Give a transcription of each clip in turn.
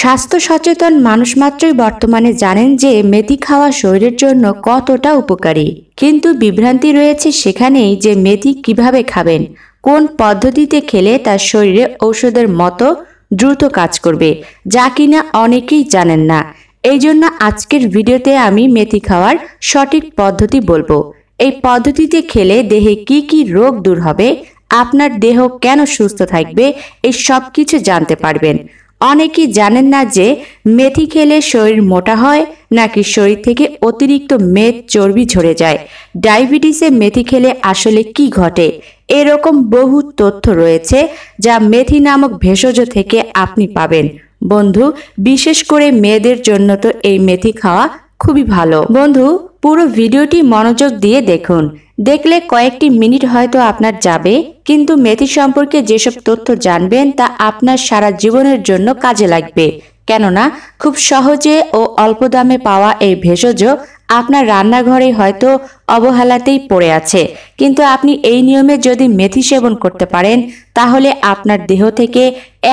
স্বাস্থ্য সচেতন মানুষ মাত্রই বর্তমানে জানেন যে মেথি খাওয়া শরীরের জন্য কতটা উপকারী কিন্তু বিভ্রান্তি রয়েছে সেখানেই যে মেথি কিভাবে খাবেন কোন পদ্ধতিতে খেলে তার শরীরে ঔষধের মতো দ্রুত কাজ করবে যা কিনা অনেকেই জানেন না এই জন্য আজকের ভিডিওতে আমি মেথি খাওয়ার সঠিক পদ্ধতি বলবো এই পদ্ধতিতে খেলে দেহে কি কি রোগ দূর হবে আপনার দেহ কেন সুস্থ থাকবে এই সব কিছু জানতে পারবেন অনেকে জানেন না যে মেথি খেলে শরীর মোটা হয় নাকি শরীর থেকে অতিরিক্ত মেদ চর্বি ঝরে যায় ডায়াবেটিসে মেথি খেলে আসলে কি ঘটে এরকম বহু তথ্য রয়েছে যা মেথি নামক ভেষজ থেকে আপনি পাবেন বন্ধু বিশেষ করে মেয়েদের জন্য তো এই মেথি খাওয়া খুবই ভালো বন্ধু পুরো ভিডিওটি মনোযোগ দিয়ে দেখুন দেখলে কয়েকটি মিনিট হয়তো আপনার যাবে কিন্তু মেথি সম্পর্কে যেসব তথ্য জানবেন তা আপনার সারা জীবনের জন্য কাজে লাগবে কেননা খুব সহজে ও অল্প দামে পাওয়া এই ভেষজ আপনার রান্নাঘরে হয়তো অবহেলাতেই পড়ে আছে কিন্তু আপনি এই নিয়মে যদি মেথি সেবন করতে পারেন তাহলে আপনার দেহ থেকে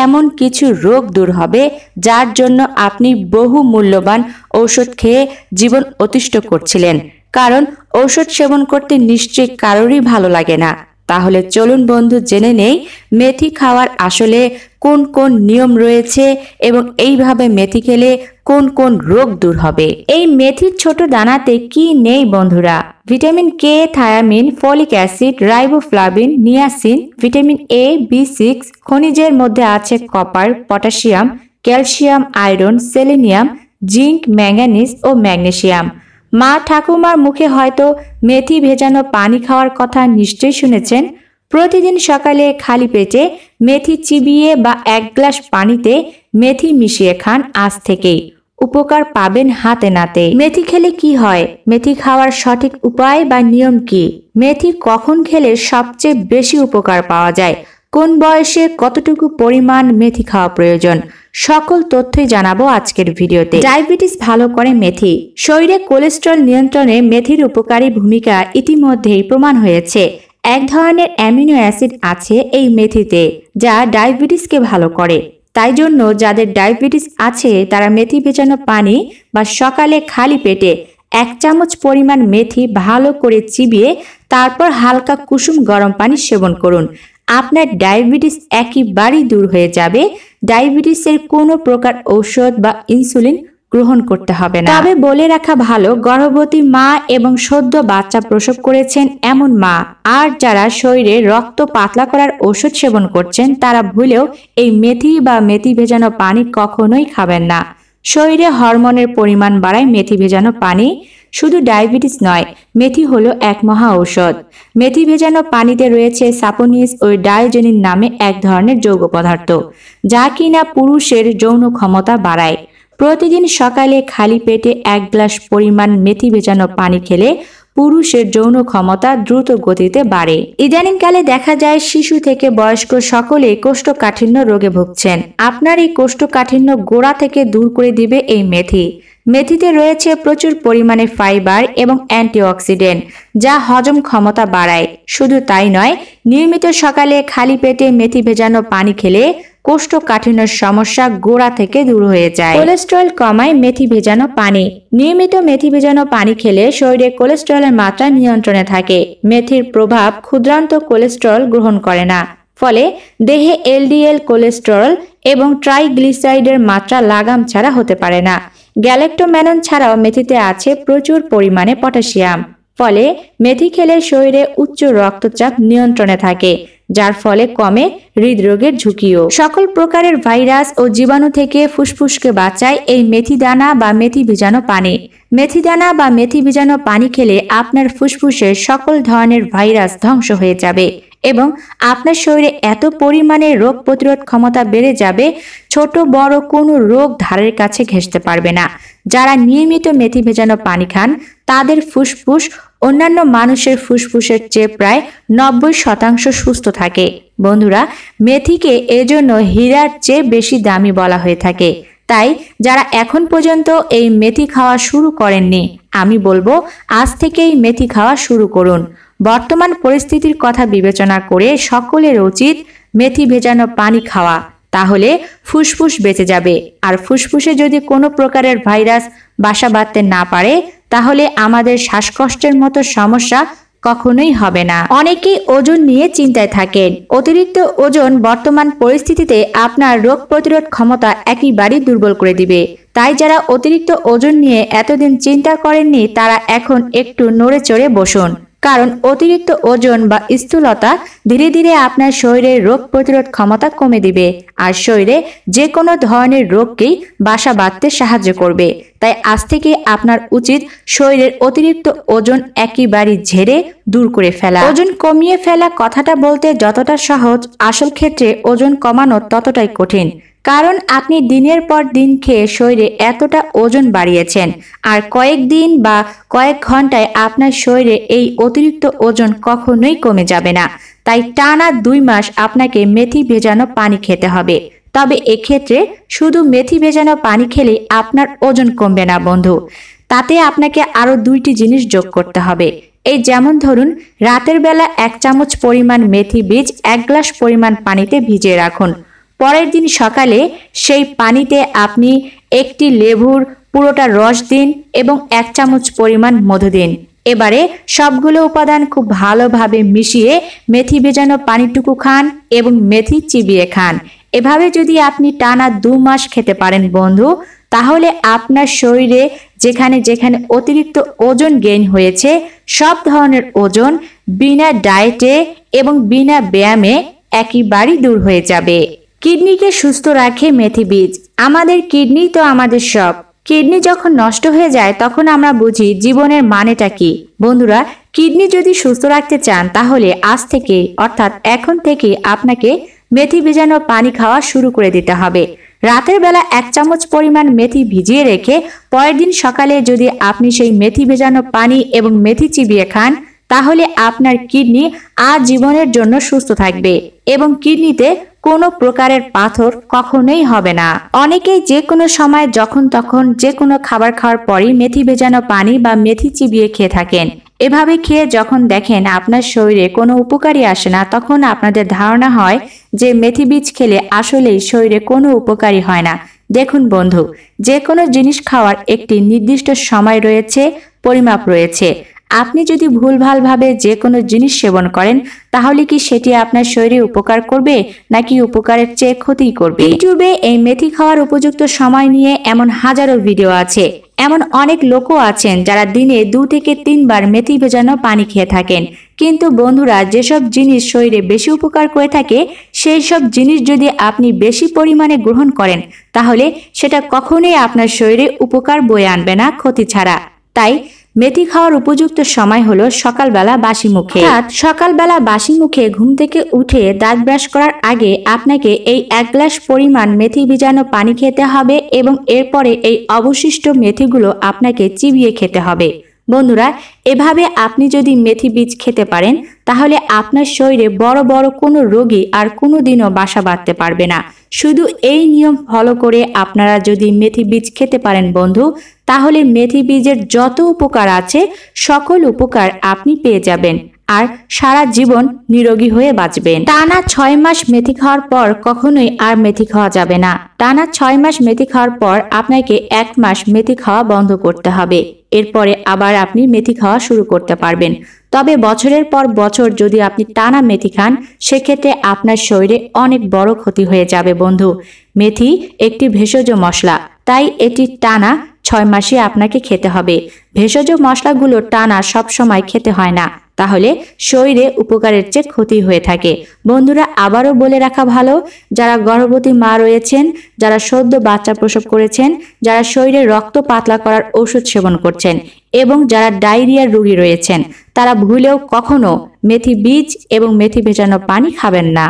এমন কিছু রোগ দূর হবে যার জন্য আপনি বহু মূল্যবান ঔষধ খেয়ে জীবন অতিষ্ঠ করছিলেন কারণ ঔষধ সেবন করতে নিশ্চয়ই কারোরই ভালো লাগে না তাহলে চলুন বন্ধু জেনে নেই মেথি খাওয়ার আসলে কোন কোন নিয়ম রয়েছে এবং এইভাবে মেথি খেলে কোন কোন রোগ দূর হবে এই মেথির ছোট দানাতে কি নেই বন্ধুরা vitamin K thiamine folic acid riboflavin niacin vitamin A B six খনিজের মধ্যে আছে copper potassium calcium iron selenium zinc manganese ও ম্যাগনেশিয়াম মা ঠাকুমার মুখে হয়তো মেথি ভেজানো পানি খাওয়ার কথা নিশ্চয়ই শুনেছেন প্রতিদিন সকালে খালি পেটে মেথি চিবিয়ে বা এক গ্লাস পানিতে মেথি মিশিয়ে খান আজ থেকেই উপকার পাবেন হাতে নাতে মেথি খেলে কি হয় মেথি খাওয়ার সঠিক উপায় বা নিয়ম কি মেথি কখন খেলে সবচেয়ে বেশি উপকার পাওয়া যায় কোন বয়সে কতটুকু পরিমাণ মেথি খাওয়া প্রয়োজন সকল তথ্যই জানাবো আজকের ভিডিওতে ডায়াবেটিস ভালো করে মেথি শরীরে কোলেস্ট্রল নিয়ন্ত্রণে মেথির উপকারী ভূমিকা ইতিমধ্যেই প্রমাণ হয়েছে এক ধরনের অ্যামিনো অ্যাসিড আছে এই মেথিতে যা ডায়াবেটিসকে ভালো করে তাই জন্য যাদের ডায়াবেটিস আছে তারা মেথি ভেজানো পানি বা সকালে খালি পেটে এক চামচ পরিমাণ মেথি ভালো করে চিবিয়ে তারপর হালকা কুসুম গরম পানি সেবন করুন আপনার ডায়াবেটিস একেবারেই দূর হয়ে যাবে ডায়াবেটিসের কোনো প্রকার ঔষধ বা ইনসুলিন গ্রহণ করতে হবে না তবে বলে রাখা ভালো গর্ভবতী মা এবং সদ্য বাচ্চা প্রসব করেছেন এমন মা আর যারা শরীরে রক্ত পাতলা করার ওষুধ সেবন করছেন তারা ভুলেও এই মেথি বা মেথি ভেজানো পানি কখনোই খাবেন না শরীরে হরমোনের পরিমাণ বাড়ায় মেথি ভেজানো পানি শুধু ডায়াবেটিস নয় মেথি হলো এক মহা ঔষধ মেথি ভেজানো পানিতে রয়েছে সাপোনিস ও ডায়োজেনিন নামে এক ধরনের যৌগ পদার্থ যা কিনা পুরুষের যৌন ক্ষমতা বাড়ায় প্রতিদিন সকালে খালি পেটে এক গ্লাস পরিমাণ মেথি ভেজানো পানি খেলে পুরুষের যৌন ক্ষমতা দ্রুত গতিতে বাড়ে ইদানিংকালে দেখা যায় শিশু থেকে বয়স্ক সকলে কোষ্ঠকাঠিন্য রোগে ভুগছেন আপনার এই কোষ্ঠকাঠিন্য গোড়া থেকে দূর করে দিবে এই মেথি মেথিতে রয়েছে প্রচুর পরিমাণে ফাইবার এবং অ্যান্টিঅক্সিডেন্ট যা হজম ক্ষমতা বাড়ায় শুধু তাই নয় নিয়মিত সকালে খালি পেটে মেথি ভেজানো পানি খেলে কোষ্ঠকাঠিন্যের সমস্যা গোড়া থেকে দূর হয়ে যায় কোলেস্ট্রল কমায় মেথি ভেজানো পানি নিয়মিত মেথি ভেজানো পানি খেলে শরীরে কোলেস্ট্রলের মাত্রা নিয়ন্ত্রণে থাকে মেথির প্রভাব ক্ষুদ্রান্ত কোলেস্ট্রল গ্রহণ করে না ফলে দেহে এলডিএল কোলেস্ট্রল এবং ট্রাইগ্লিসাইডের মাত্রা লাগাম ছাড়া হতে পারে না গ্যালেক্টোম্যানন ছাড়াও মেথিতে আছে প্রচুর পরিমাণে পটাশিয়াম ফলে মেথি খেলে শরীরে উচ্চ রক্তচাপ নিয়ন্ত্রণে থাকে যার ফলে কমে হৃদরোগের ঝুঁকিও সকল প্রকারের ভাইরাস ও জীবাণু থেকে ফুসফুসকে বাঁচায় এই মেথি দানা বা মেথি ভিজানো পানি মেথি দানা বা মেথি ভিজানো পানি খেলে আপনার ফুসফুসের সকল ধরনের ভাইরাস ধ্বংস হয়ে যাবে এবং আপনার শরীরে এত পরিমাণে রোগ প্রতিরোধ ক্ষমতা বেড়ে যাবে ছোট বড় কোনো রোগ ধারের কাছে ঘেঁষতে পারবে না যারা নিয়মিত মেথি ভেজানো পানি খান তাদের ফুসফুস অন্যান্য মানুষের ফুসফুসের চেয়ে প্রায় নব্বই শতাংশ সুস্থ থাকে বন্ধুরা মেথিকে এজন্য হীরার চেয়ে বেশি দামি বলা হয়ে থাকে তাই যারা এখন পর্যন্ত এই মেথি খাওয়া শুরু করেননি আমি বলবো আজ থেকেই মেথি খাওয়া শুরু করুন বর্তমান পরিস্থিতির কথা বিবেচনা করে সকলের উচিত মেথি ভেজানো পানি খাওয়া তাহলে ফুসফুস বেঁচে যাবে আর ফুসফুসে যদি কোনো প্রকারের ভাইরাস বাসা বাঁধতে না পারে তাহলে আমাদের শ্বাসকষ্টের মতো সমস্যা কখনোই হবে না অনেকেই ওজন নিয়ে চিন্তায় থাকেন অতিরিক্ত ওজন বর্তমান পরিস্থিতিতে আপনার রোগ প্রতিরোধ ক্ষমতা একইবারই দুর্বল করে দিবে তাই যারা অতিরিক্ত ওজন নিয়ে এতদিন চিন্তা করেননি তারা এখন একটু নড়ে চড়ে বসুন কারণ অতিরিক্ত ওজন বা স্থূলতা ধীরে ধীরে আপনার শরীরের রোগ প্রতিরোধ ক্ষমতা কমে দিবে আর শরীরে যে কোনো ধরনের রোগকেই বাসা বাঁধতে সাহায্য করবে তাই আজ থেকে আপনার উচিত শরীরের অতিরিক্ত ওজন একেবারে ঝেড়ে দূর করে ফেলা ওজন কমিয়ে ফেলা কথাটা বলতে যতটা সহজ আসল ক্ষেত্রে ওজন কমানো ততটাই কঠিন কারণ আপনি দিনের পর দিন খেয়ে শরীরে এতটা ওজন বাড়িয়েছেন আর কয়েকদিন বা কয়েক ঘন্টায় আপনার শরীরে এই অতিরিক্ত ওজন কখনোই কমে যাবে না তাই টানা দুই মাস আপনাকে মেথি ভেজানো পানি খেতে হবে তবে এক্ষেত্রে শুধু মেথি ভেজানো পানি খেলে আপনার ওজন কমবে না বন্ধু তাতে আপনাকে আরও দুইটি জিনিস যোগ করতে হবে এই যেমন ধরুন রাতের বেলা এক চামচ পরিমাণ মেথি বীজ এক গ্লাস পরিমাণ পানিতে ভিজিয়ে রাখুন পরের দিন সকালে সেই পানিতে আপনি একটি লেবুর পুরোটা রস দিন এবং এক চামচ পরিমাণ মধু দিন এবারে সবগুলো উপাদান খুব ভালোভাবে মিশিয়ে মেথি ভেজানো পানিটুকু খান এবং মেথি চিবিয়ে খান এভাবে যদি আপনি টানা দু মাস খেতে পারেন বন্ধু তাহলে আপনার শরীরে যেখানে যেখানে অতিরিক্ত ওজন গেইন হয়েছে সব ধরনের ওজন বিনা ডায়েটে এবং বিনা ব্যায়ামে একেবারেই দূর হয়ে যাবে কিডনিকে সুস্থ রাখে মেথি বীজ আমাদের কিডনি তো আমাদের সব কিডনি যখন নষ্ট হয়ে যায় তখন আমরা বুঝি জীবনের মানেটা কি বন্ধুরা কিডনি যদি সুস্থ রাখতে চান তাহলে আজ থেকে অর্থাৎ এখন থেকে আপনাকে মেথি ভেজানো পানি খাওয়া শুরু করে দিতে হবে রাতের বেলা এক চামচ পরিমাণ মেথি ভিজিয়ে রেখে পরের দিন সকালে যদি আপনি সেই মেথি ভেজানো পানি এবং মেথি চিবিয়ে খান তাহলে আপনার কিডনি আজীবনের জন্য সুস্থ থাকবে এবং কিডনিতে কোনো প্রকারের পাথর কখনোই হবে না অনেকেই যে কোনো সময় যখন তখন যে কোনো খাবার খাওয়ার পরই মেথি ভেজানো পানি বা মেথি চিবিয়ে খেয়ে থাকেন এভাবে খেয়ে যখন দেখেন আপনার শরীরে কোনো উপকারই আসে না তখন আপনাদের ধারণা হয় যে মেথি বীজ খেলে আসলেই শরীরে কোনো উপকারই হয় না দেখুন বন্ধু যে কোনো জিনিস খাওয়ার একটি নির্দিষ্ট সময় রয়েছে পরিমাপ রয়েছে আপনি যদি ভুলভালভাবে যে কোনো জিনিস সেবন করেন তাহলে কি সেটি আপনার শরীরে উপকার করবে নাকি উপকারের চেয়ে ক্ষতি করবে ইউটিউবে এই মেথি খাওয়ার উপযুক্ত সময় নিয়ে এমন হাজারো ভিডিও আছে এমন অনেক লোকও আছেন যারা দিনে দু থেকে তিনবার মেথি ভেজানো পানি খেয়ে থাকেন কিন্তু বন্ধুরা যেসব জিনিস শরীরে বেশি উপকার করে থাকে সেই সব জিনিস যদি আপনি বেশি পরিমাণে গ্রহণ করেন তাহলে সেটা কখনোই আপনার শরীরে উপকার বয়ে আনবে না ক্ষতি ছাড়া তাই মেথি খাওয়ার উপযুক্ত সময় হলো সকালবেলা বাসি মুখে সকালবেলা বাসি মুখে ঘুম থেকে উঠে দাঁত ব্রাশ করার আগে আপনাকে এই এক গ্লাস পরিমাণ মেথি ভিজানো পানি খেতে হবে এবং এরপরে এই অবশিষ্ট মেথিগুলো আপনাকে চিবিয়ে খেতে হবে বন্ধুরা এভাবে আপনি যদি মেথি বীজ খেতে পারেন তাহলে আপনার শরীরে বড় বড় কোনো রোগী আর কোনো দিনও বাসা বাঁধতে পারবে না শুধু এই নিয়ম ফলো করে আপনারা যদি মেথি বীজ খেতে পারেন বন্ধু তাহলে মেথি বীজের যত উপকার আছে সকল উপকার আপনি পেয়ে যাবেন আর সারা জীবন নিরোগী হয়ে বাঁচবেন টানা ছয় মাস মেথি খাওয়ার পর কখনোই আর মেথি খাওয়া যাবে না টানা ছয় মাস মেথি খাওয়ার পর আপনাকে এক মাস মেথি খাওয়া বন্ধ করতে হবে এরপরে আবার আপনি মেথি খাওয়া শুরু করতে পারবেন তবে বছরের পর বছর যদি আপনি টানা মেথি খান সেক্ষেত্রে আপনার শরীরে অনেক বড় ক্ষতি হয়ে যাবে বন্ধু মেথি একটি ভেষজ মশলা তাই এটি টানা ছয় মাসে আপনাকে খেতে হবে ভেষজ মশলাগুলো টানা সবসময় খেতে হয় না তাহলে শরীরে উপকারের চেয়ে ক্ষতি হয়ে থাকে বন্ধুরা আবারও বলে রাখা ভালো যারা গর্ভবতী মা রয়েছেন যারা সদ্য বাচ্চা প্রসব করেছেন যারা শরীরে রক্ত পাতলা করার ওষুধ সেবন করছেন এবং যারা ডায়রিয়ার রোগী রয়েছেন তারা ভুলেও কখনো মেথি বীজ এবং মেথি ভেজানো পানি খাবেন না